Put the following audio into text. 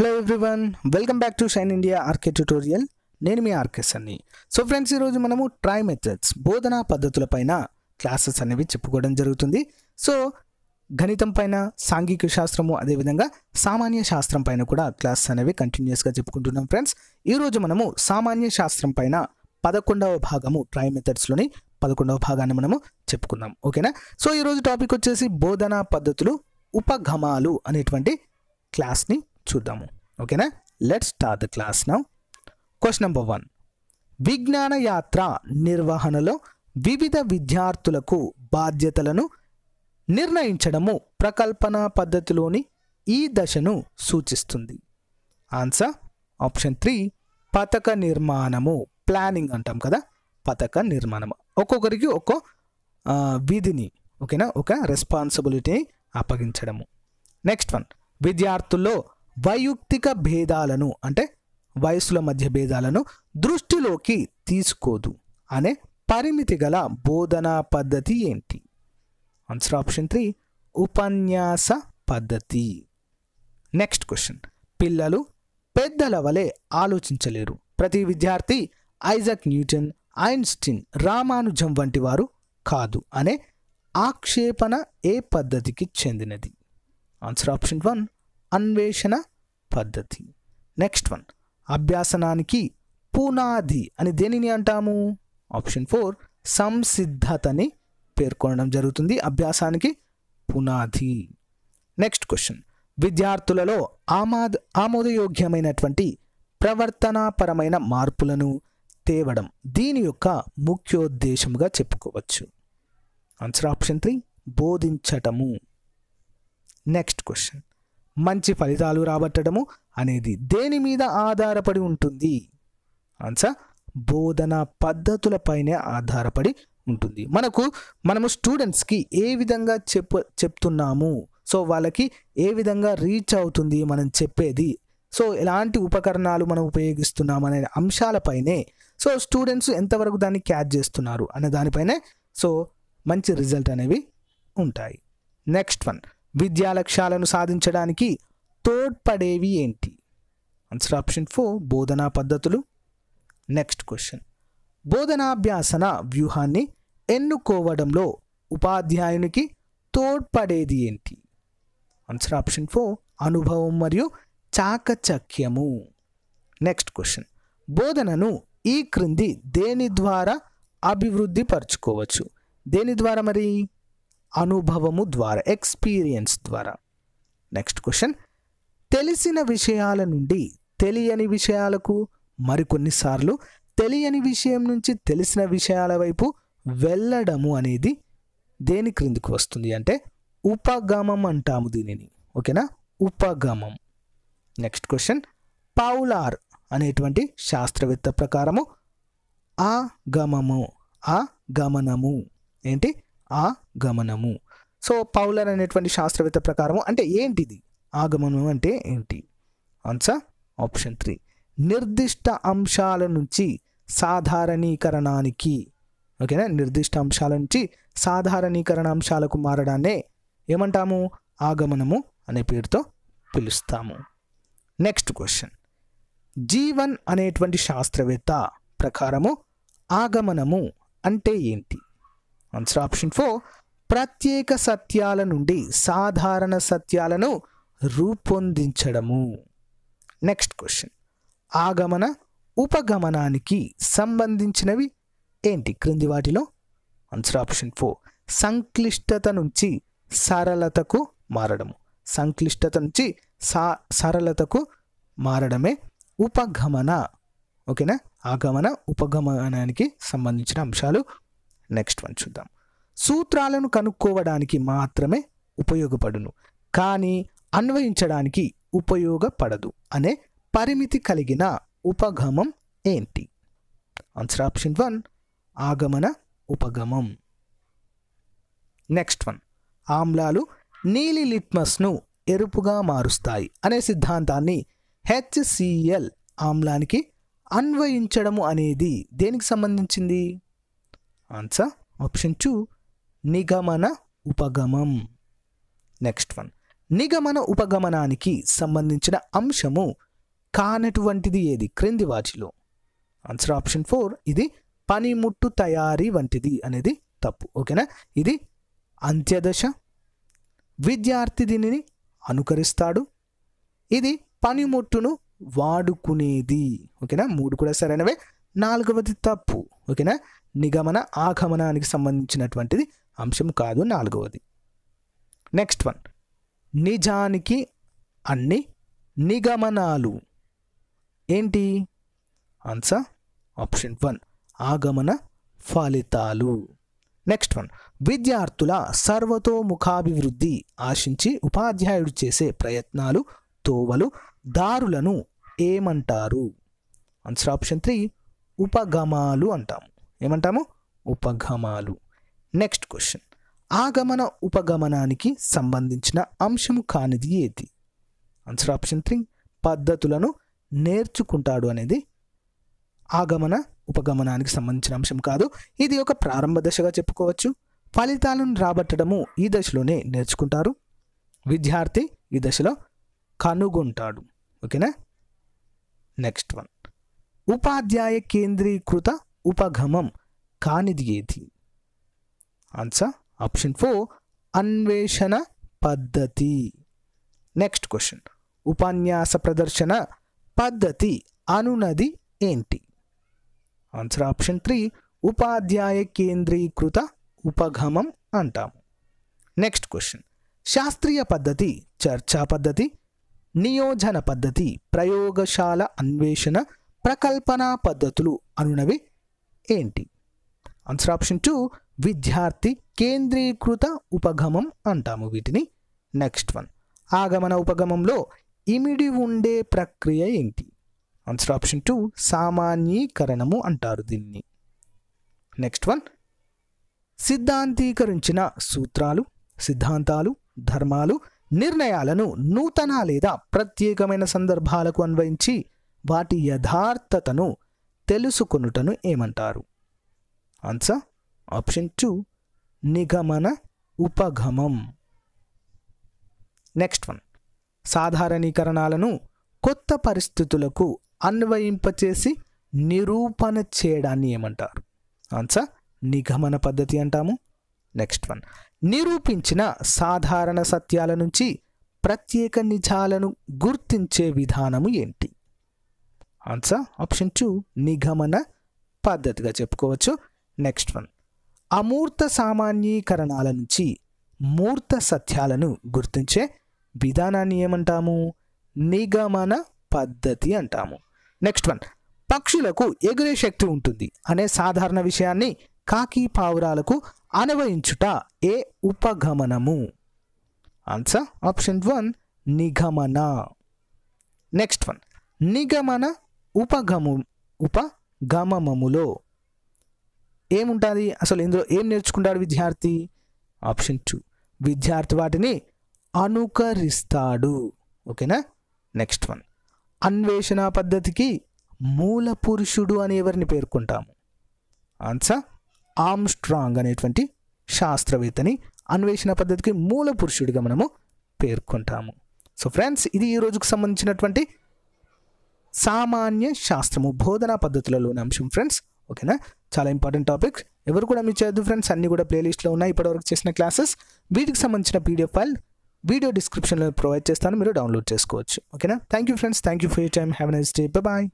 hello everyone welcome back to shine India RK tutorial నేను మీ ఆర్కేస్ అన్ని సో ఫ్రెండ్స్ ఈరోజు మనము ట్రై మెథడ్స్ బోధనా పద్ధతుల పైన క్లాసెస్ అనేవి చెప్పుకోవడం జరుగుతుంది సో గణితం పైన సాంఘిక శాస్త్రము అదేవిధంగా సామాన్య శాస్త్రం పైన కూడా క్లాస్ అనేవి కంటిన్యూస్గా చెప్పుకుంటున్నాం ఫ్రెండ్స్ ఈరోజు మనము సామాన్య శాస్త్రం పైన పదకొండవ భాగము ట్రై మెథడ్స్లోని పదకొండవ భాగాన్ని మనము చెప్పుకుందాం ఓకేనా సో ఈరోజు టాపిక్ వచ్చేసి బోధనా పద్ధతులు ఉపగమాలు అనేటువంటి క్లాస్ని చూద్దాము ఓకేనా let start the class now question number one విజ్ఞాన యాత్ర నిర్వహణలో వివిధ విద్యార్థులకు బాధ్యతలను నిర్ణయించడము ప్రకల్పన పద్ధతిలోని ఈ దశను సూచిస్తుంది ఆన్సర్ ఆప్షన్ త్రీ పథక నిర్మాణము ప్లానింగ్ అంటాం కదా పథక నిర్మాణము ఒక్కొక్కరికి ఒక్కో విధిని ఓకేనా ఒక రెస్పాన్సిబిలిటీని అప్పగించడము నెక్స్ట్ వన్ విద్యార్థుల్లో వైయక్తిక భేదాలను అంటే వయస్సుల మధ్య భేదాలను దృష్టిలోకి తీసుకోదు అనే పరిమితి గల బోధనా పద్ధతి ఏంటి ఆన్సర్ ఆప్షన్ త్రీ ఉపన్యాస పద్ధతి నెక్స్ట్ క్వశ్చన్ పిల్లలు పెద్దల వలె ఆలోచించలేరు ప్రతి విద్యార్థి ఐజాక్ న్యూటన్ ఐన్స్టీన్ రామానుజం వంటి వారు కాదు అనే ఆక్షేపణ ఏ పద్ధతికి చెందినది ఆన్సర్ ఆప్షన్ వన్ అన్వేషణ పద్ధతి నెక్స్ట్ వన్ అభ్యాసనానికి పునాది అని దేనిని అంటాము ఆప్షన్ ఫోర్ సంసిద్ధతని పేర్కొనడం జరుగుతుంది అభ్యాసానికి పునాది నెక్స్ట్ క్వశ్చన్ విద్యార్థులలో ఆమాద ఆమోదయోగ్యమైనటువంటి ప్రవర్తనాపరమైన మార్పులను తేవడం దీని యొక్క ముఖ్యోద్దేశముగా చెప్పుకోవచ్చు ఆన్సర్ ఆప్షన్ త్రీ బోధించటము నెక్స్ట్ క్వశ్చన్ మంచి ఫలితాలు రాబట్టడము అనేది దేని మీద ఆధారపడి ఉంటుంది ఆన్సర్ బోధన పద్ధతులపైనే ఆధారపడి ఉంటుంది మనకు మనము స్టూడెంట్స్కి ఏ విధంగా చెప్ప చెప్తున్నాము సో వాళ్ళకి ఏ విధంగా రీచ్ అవుతుంది మనం చెప్పేది సో ఎలాంటి ఉపకరణాలు మనం ఉపయోగిస్తున్నాం అనే అంశాలపైనే సో స్టూడెంట్స్ ఎంతవరకు దాన్ని క్యాచ్ చేస్తున్నారు అనే దానిపైనే సో మంచి రిజల్ట్ అనేవి ఉంటాయి నెక్స్ట్ వన్ విద్యా లక్ష్యాలను సాధించడానికి తోడ్పడేవి ఏంటి ఆన్సర్ ఆప్షన్ ఫోర్ బోధనా పద్ధతులు నెక్స్ట్ క్వశ్చన్ బోధనాభ్యాసన వ్యూహాన్ని ఎన్నుకోవడంలో ఉపాధ్యాయునికి తోడ్పడేది ఏంటి ఆన్సర్ ఆప్షన్ ఫోర్ అనుభవం మరియు చాకచక్యము నెక్స్ట్ క్వశ్చన్ బోధనను ఈ క్రింది దేని ద్వారా అభివృద్ధి పరచుకోవచ్చు దేని ద్వారా మరి అనుభవము ద్వారా ఎక్స్పీరియన్స్ ద్వారా నెక్స్ట్ క్వశ్చన్ తెలిసిన విషయాల నుండి తెలియని విషయాలకు మరికొన్నిసార్లు తెలియని విషయం నుంచి తెలిసిన విషయాల వైపు వెళ్ళడము అనేది దేని క్రిందికి వస్తుంది అంటే ఉపగమం అంటాము దీనిని ఓకేనా ఉపగమం నెక్స్ట్ క్వశ్చన్ పౌలార్ అనేటువంటి శాస్త్రవేత్త ప్రకారము ఆ గమము ఆ గమనము ఏంటి ఆగమనము సో పౌలర్ అనేటువంటి శాస్త్రవేత్త ప్రకారము అంటే ఏంటిది ఆగమనము అంటే ఏంటి ఆన్సర్ ఆప్షన్ త్రీ నిర్దిష్ట అంశాల నుంచి సాధారణీకరణానికి ఓకేనా నిర్దిష్ట అంశాల నుంచి సాధారణీకరణ అంశాలకు మారడాన్ని ఏమంటాము ఆగమనము అనే పేరుతో పిలుస్తాము నెక్స్ట్ క్వశ్చన్ జీవన్ అనేటువంటి శాస్త్రవేత్త ప్రకారము ఆగమనము అంటే ఏంటి ఆన్సర్ ఆప్షన్ ఫోర్ ప్రత్యేక సత్యాల నుండి సాధారణ సత్యాలను రూపొందించడము నెక్స్ట్ క్వశ్చన్ ఆగమన ఉపగమనానికి సంబంధించినవి ఏంటి క్రింది వాటిలో ఆన్సర్ ఆప్షన్ ఫోర్ సంక్లిష్టత నుంచి సరళతకు మారడము సంక్లిష్టత నుంచి సా సరళతకు మారడమే ఉపగమన ఓకేనా ఆగమన ఉపగమనానికి సంబంధించిన అంశాలు నెక్స్ట్ వన్ చూద్దాం సూత్రాలను కనుక్కోవడానికి మాత్రమే ఉపయోగపడును కానీ అన్వయించడానికి ఉపయోగపడదు అనే పరిమితి కలిగిన ఉపగమం ఏంటి ఆన్సర్ ఆప్షన్ వన్ ఆగమన ఉపగమం నెక్స్ట్ వన్ ఆమ్లాలు నీలి లిట్మస్ను ఎరుపుగా మారుస్తాయి అనే సిద్ధాంతాన్ని హెచ్సిఎల్ ఆమ్లానికి అన్వయించడము అనేది దేనికి సంబంధించింది ఆన్సర్ ఆప్షన్ టూ నిగమన ఉపగమం నెక్స్ట్ వన్ నిగమన ఉపగమనానికి సంబంధించిన అంశము కానటువంటిది ఏది క్రింది వాటిలో ఆన్సర్ ఆప్షన్ ఫోర్ ఇది పనిముట్టు తయారీ వంటిది అనేది తప్పు ఓకేనా ఇది అంత్యదశ విద్యార్థి దీనిని అనుకరిస్తాడు ఇది పనిముట్టును వాడుకునేది ఓకేనా మూడు కూడా సరైనవే నాలుగవది తప్పు ఓకేనా నిగమన ఆగమనానికి సంబంధించినటువంటిది అంశం కాదు నాలుగవది నెక్స్ట్ వన్ నిజానికి అన్ని నిగమనాలు ఏంటి ఆన్సర్ ఆప్షన్ వన్ ఆగమన ఫలితాలు నెక్స్ట్ వన్ విద్యార్థుల సర్వతోముఖాభివృద్ధి ఆశించి ఉపాధ్యాయుడు చేసే ప్రయత్నాలు తోవలు దారులను ఏమంటారు ఆన్సర్ ఆప్షన్ త్రీ ఉపగమాలు అంటాము ఏమంటాము ఉపగమాలు నెక్స్ట్ క్వశ్చన్ ఆగమన ఉపగమనానికి సంబంధించిన అంశము కానిది ఏది ఆన్సర్ ఆప్షన్ త్రీ పద్ధతులను నేర్చుకుంటాడు అనేది ఆగమన ఉపగమనానికి సంబంధించిన అంశం కాదు ఇది ఒక ప్రారంభ దశగా చెప్పుకోవచ్చు ఫలితాలను రాబట్టడము ఈ దశలోనే నేర్చుకుంటారు విద్యార్థి ఈ దశలో కనుగొంటాడు ఓకేనా నెక్స్ట్ వన్ ఉపాధ్యాయ కేంద్రీకృత ఉపగమం కానిది ఏది ఆన్సర్ ఆప్షన్ ఫోర్ అన్వేషణ పద్ధతి నెక్స్ట్ క్వశ్చన్ ఉపన్యాస ప్రదర్శన పద్ధతి అనునది ఏంటి ఆన్సర్ ఆప్షన్ త్రీ ఉపాధ్యాయ కేంద్రీకృత ఉపగమం అంటాము నెక్స్ట్ క్వశ్చన్ శాస్త్రీయ పద్ధతి చర్చా పద్ధతి నియోజన పద్ధతి ప్రయోగశాల అన్వేషణ ప్రకల్పన పద్ధతులు అనునవి ఏంటి ఆన్సర్ ఆప్షన్ టూ విద్యార్థి కేంద్రీకృత ఉపగమం అంటాము వీటిని నెక్స్ట్ వన్ ఆగమన ఉపగమంలో ఇమిడి ఉండే ప్రక్రియ ఏంటి ఆన్సర్ ఆప్షన్ టూ సామాన్యీకరణము అంటారు దీన్ని నెక్స్ట్ వన్ సిద్ధాంతీకరించిన సూత్రాలు సిద్ధాంతాలు ధర్మాలు నిర్ణయాలను నూతన లేదా ప్రత్యేకమైన సందర్భాలకు అన్వయించి వాటి యథార్థతను తెలుసుకొనుటను ఏమంటారు ఆన్సర్ ఆప్షన్ టూ నిగమన ఉపగమం నెక్స్ట్ వన్ సాధారణీకరణాలను కొత్త పరిస్థితులకు అన్వయింపచేసి నిరూపణ చేయడాన్ని ఏమంటారు ఆన్సర్ నిగమన పద్ధతి అంటాము నెక్స్ట్ వన్ నిరూపించిన సాధారణ సత్యాల నుంచి ప్రత్యేక నిజాలను గుర్తించే విధానము ఏంటి ఆన్సర్ ఆప్షన్ టూ నిగమన పద్ధతిగా చెప్పుకోవచ్చు నెక్స్ట్ వన్ అమూర్త సామాన్యీకరణాల నుంచి మూర్త సత్యాలను గుర్తించే విధానాన్ని ఏమంటాము నిగమన పద్ధతి అంటాము నెక్స్ట్ వన్ పక్షులకు ఎగురే శక్తి ఉంటుంది అనే సాధారణ విషయాన్ని కాకి పావురాలకు అనువయించుట ఏ ఉపగమనము ఆన్సర్ ఆప్షన్ వన్ నిగమన నెక్స్ట్ వన్ నిగమన ఉపగము ఉపగమములో ఏముంటుంది అసలు ఇందులో ఏం నేర్చుకుంటాడు విద్యార్థి ఆప్షన్ టూ విద్యార్థి వాటిని అనుకరిస్తాడు ఓకేనా నెక్స్ట్ వన్ అన్వేషణ పద్ధతికి మూల పురుషుడు అని ఎవరిని పేర్కొంటాము ఆన్సర్ ఆమ్స్ట్రాంగ్ అనేటువంటి శాస్త్రవేత్తని అన్వేషణ పద్ధతికి మూల పురుషుడిగా మనము పేర్కొంటాము సో ఫ్రెండ్స్ ఇది ఈ రోజుకు సంబంధించినటువంటి సామాన్య శాస్త్రము బోధనా పద్ధతులలోని అంశం ఫ్రెండ్స్ ఓకేనా చాలా ఇంపార్టెంట్ టాపిక్ ఎవరు కూడా మీ చేయొద్దు ఫ్రెండ్స్ అన్నీ కూడా ప్లేలిస్ట్లో ఉన్నాయి ఇప్పటివరకు చేసిన క్లాసెస్ వీటికి సంబంధించిన పీడిఎఫ్ ఫైల్ వీడియో డిస్క్రిప్షన్లో ప్రొవైడ్ చేస్తాను మీరు డౌన్లోడ్ చేసుకోవచ్చు ఓకేనా thank you friends thank you for you time have nice day bye